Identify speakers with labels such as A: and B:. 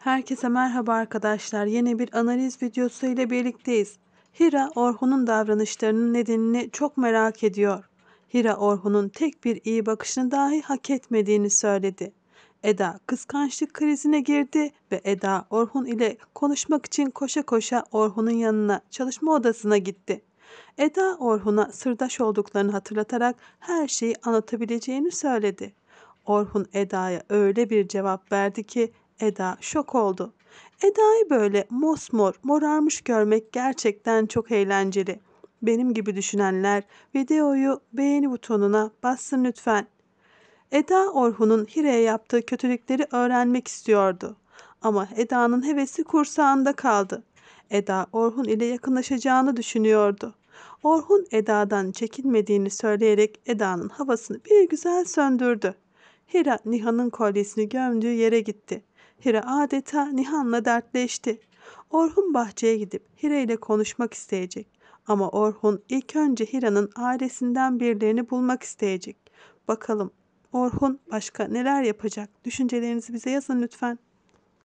A: Herkese merhaba arkadaşlar. Yeni bir analiz videosu ile birlikteyiz. Hira Orhun'un davranışlarının nedenini çok merak ediyor. Hira Orhun'un tek bir iyi bakışını dahi hak etmediğini söyledi. Eda kıskançlık krizine girdi ve Eda Orhun ile konuşmak için koşa koşa Orhun'un yanına çalışma odasına gitti. Eda Orhun'a sırdaş olduklarını hatırlatarak her şeyi anlatabileceğini söyledi. Orhun Eda'ya öyle bir cevap verdi ki Eda şok oldu. Eda'yı böyle mosmor, morarmış görmek gerçekten çok eğlenceli. Benim gibi düşünenler videoyu beğeni butonuna bassın lütfen. Eda Orhun'un Hire'ye yaptığı kötülükleri öğrenmek istiyordu. Ama Eda'nın hevesi kursağında kaldı. Eda Orhun ile yakınlaşacağını düşünüyordu. Orhun Eda'dan çekinmediğini söyleyerek Eda'nın havasını bir güzel söndürdü. Hira Nihan'ın kolyesini gömdüğü yere gitti. Hira adeta Nihan'la dertleşti. Orhun bahçeye gidip Hira ile konuşmak isteyecek. Ama Orhun ilk önce Hira'nın ailesinden birilerini bulmak isteyecek. Bakalım Orhun başka neler yapacak? Düşüncelerinizi bize yazın lütfen.